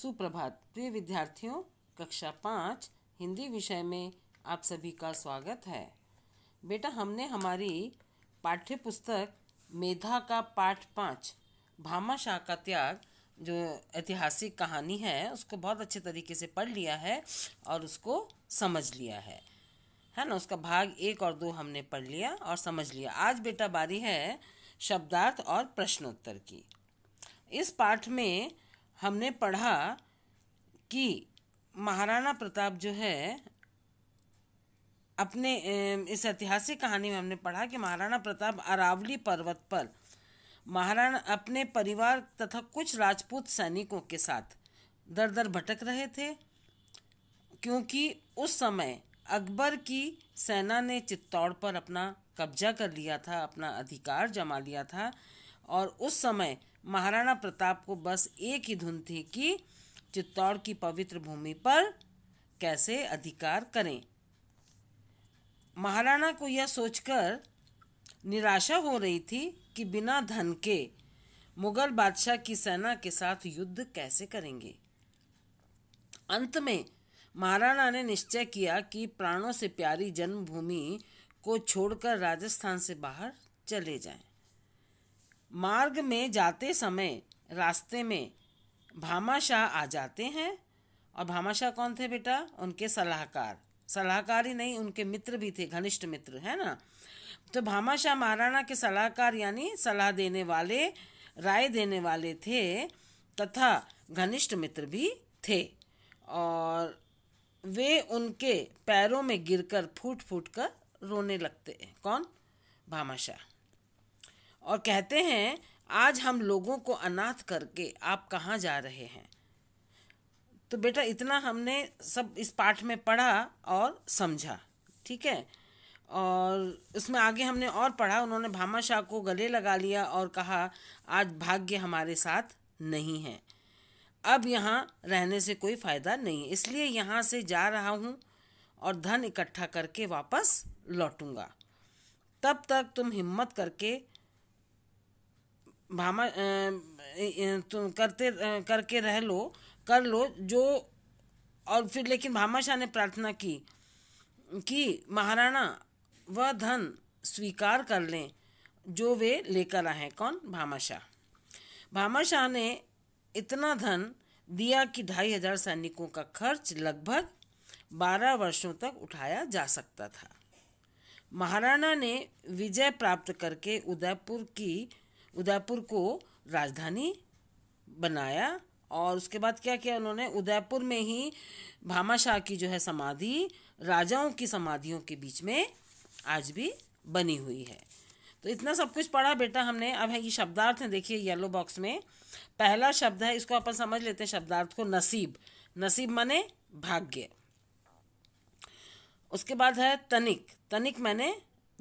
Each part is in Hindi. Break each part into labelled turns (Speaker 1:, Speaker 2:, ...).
Speaker 1: सुप्रभात प्रिय विद्यार्थियों कक्षा पाँच हिंदी विषय में आप सभी का स्वागत है बेटा हमने हमारी पाठ्य पुस्तक मेधा का पाठ पाँच भामा शाह का त्याग जो ऐतिहासिक कहानी है उसको बहुत अच्छे तरीके से पढ़ लिया है और उसको समझ लिया है है ना उसका भाग एक और दो हमने पढ़ लिया और समझ लिया आज बेटा बारी है शब्दार्थ और प्रश्नोत्तर की इस पाठ में हमने पढ़ा कि महाराणा प्रताप जो है अपने इस ऐतिहासिक कहानी में हमने पढ़ा कि महाराणा प्रताप अरावली पर्वत पर महाराणा अपने परिवार तथा कुछ राजपूत सैनिकों के साथ दर दर भटक रहे थे क्योंकि उस समय अकबर की सेना ने चित्तौड़ पर अपना कब्जा कर लिया था अपना अधिकार जमा लिया था और उस समय महाराणा प्रताप को बस एक ही धुन थी कि चित्तौड़ की पवित्र भूमि पर कैसे अधिकार करें महाराणा को यह सोचकर निराशा हो रही थी कि बिना धन के मुगल बादशाह की सेना के साथ युद्ध कैसे करेंगे अंत में महाराणा ने निश्चय किया कि प्राणों से प्यारी जन्मभूमि को छोड़कर राजस्थान से बाहर चले जाएं। मार्ग में जाते समय रास्ते में भामाशाह आ जाते हैं और भामाशाह कौन थे बेटा उनके सलाहकार सलाहकार ही नहीं उनके मित्र भी थे घनिष्ठ मित्र है ना तो भामाशाह महाराणा के सलाहकार यानी सलाह देने वाले राय देने वाले थे तथा घनिष्ठ मित्र भी थे और वे उनके पैरों में गिरकर फूट फूट कर रोने लगते हैं कौन भामाशाह और कहते हैं आज हम लोगों को अनाथ करके आप कहाँ जा रहे हैं तो बेटा इतना हमने सब इस पाठ में पढ़ा और समझा ठीक है और उसमें आगे हमने और पढ़ा उन्होंने भामा शाह को गले लगा लिया और कहा आज भाग्य हमारे साथ नहीं है अब यहाँ रहने से कोई फ़ायदा नहीं है इसलिए यहाँ से जा रहा हूँ और धन इकट्ठा करके वापस लौटूंगा तब तक तुम हिम्मत करके भामा तुम करते करके रह लो कर लो जो और फिर लेकिन भामाशाह ने प्रार्थना की कि महाराणा वह धन स्वीकार कर लें जो वे लेकर आए कौन भामाशाह भामाशाह ने इतना धन दिया कि ढाई हजार सैनिकों का खर्च लगभग बारह वर्षों तक उठाया जा सकता था महाराणा ने विजय प्राप्त करके उदयपुर की उदयपुर को राजधानी बनाया और उसके बाद क्या किया उन्होंने उदयपुर में ही भामाशाह की जो है समाधि राजाओं की समाधियों के बीच में आज भी बनी हुई है तो इतना सब कुछ पढ़ा बेटा हमने अब है ये शब्दार्थ है देखिए येलो बॉक्स में पहला शब्द है इसको अपन समझ लेते हैं शब्दार्थ को नसीब नसीब माने भाग्य उसके बाद है तनिक तनिक मैंने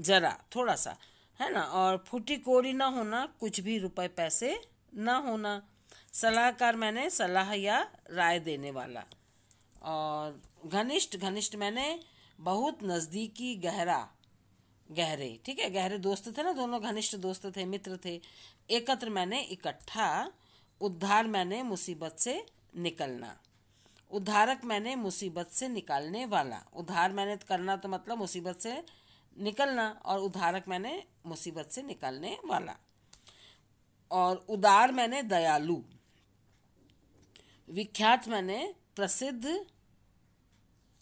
Speaker 1: जरा थोड़ा सा है ना और फूटी कोरी ना होना कुछ भी रुपए पैसे ना होना सलाहकार मैंने सलाह या राय देने वाला और घनिष्ठ घनिष्ठ मैंने बहुत नज़दीकी गहरा गहरे ठीक है गहरे दोस्त थे ना दोनों घनिष्ठ दोस्त थे मित्र थे एकत्र मैंने इकट्ठा उद्धार मैंने मुसीबत से निकलना उद्धारक मैंने मुसीबत से निकालने वाला उद्धार मैंने करना तो मतलब मुसीबत से निकलना और उद्धारक मैंने मुसीबत से निकलने वाला और उदार मैंने दयालु विख्यात मैंने प्रसिद्ध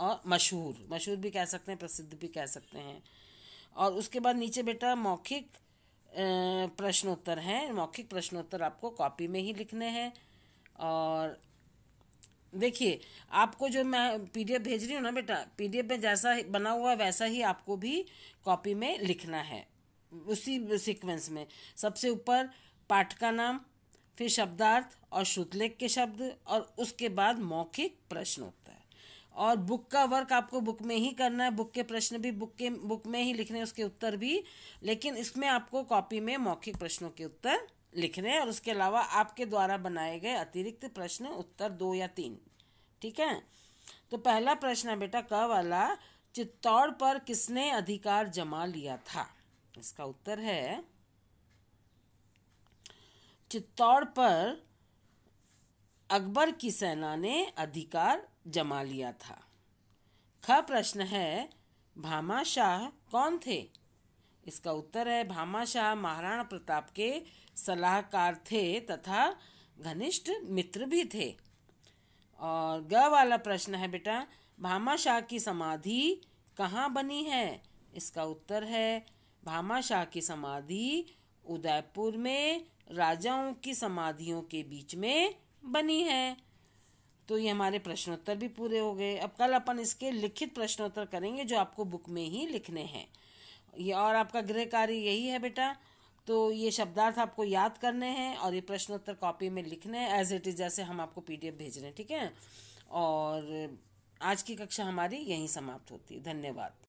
Speaker 1: और मशहूर मशहूर भी कह सकते हैं प्रसिद्ध भी कह सकते हैं और उसके बाद नीचे बेटा मौखिक प्रश्नोत्तर हैं मौखिक प्रश्नोत्तर आपको कॉपी में ही लिखने हैं और देखिए आपको जो मैं पीडीएफ भेज रही हूँ ना बेटा पीडीएफ में जैसा बना हुआ है वैसा ही आपको भी कॉपी में लिखना है उसी सीक्वेंस में सबसे ऊपर पाठ का नाम फिर शब्दार्थ और श्रुतलेख के शब्द और उसके बाद मौखिक प्रश्न होता है और बुक का वर्क आपको बुक में ही करना है बुक के प्रश्न भी बुक के बुक में ही लिखने उसके उत्तर भी लेकिन इसमें आपको कॉपी में मौखिक प्रश्नों के उत्तर लिख रहे हैं और उसके अलावा आपके द्वारा बनाए गए अतिरिक्त प्रश्न उत्तर दो या तीन ठीक है तो पहला प्रश्न है बेटा क वाला चित्तौड़ पर किसने अधिकार जमा लिया था इसका उत्तर है चित्तौड़ पर अकबर की सेना ने अधिकार जमा लिया था ख प्रश्न है भामाशाह कौन थे इसका उत्तर है भामाशाह महाराणा प्रताप के सलाहकार थे तथा घनिष्ठ मित्र भी थे और ग वाला प्रश्न है बेटा भामाशाह की समाधि कहाँ बनी है इसका उत्तर है भामाशाह की समाधि उदयपुर में राजाओं की समाधियों के बीच में बनी है तो ये हमारे प्रश्नोत्तर भी पूरे हो गए अब कल अपन इसके लिखित प्रश्नोत्तर करेंगे जो आपको बुक में ही लिखने हैं ये और आपका गृह कार्य यही है बेटा तो ये शब्दार्थ आपको याद करने हैं और ये प्रश्नोत्तर कॉपी में लिखने हैं एज इट इज़ जैसे हम आपको पीडीएफ भेज रहे हैं ठीक है और आज की कक्षा हमारी यहीं समाप्त होती है धन्यवाद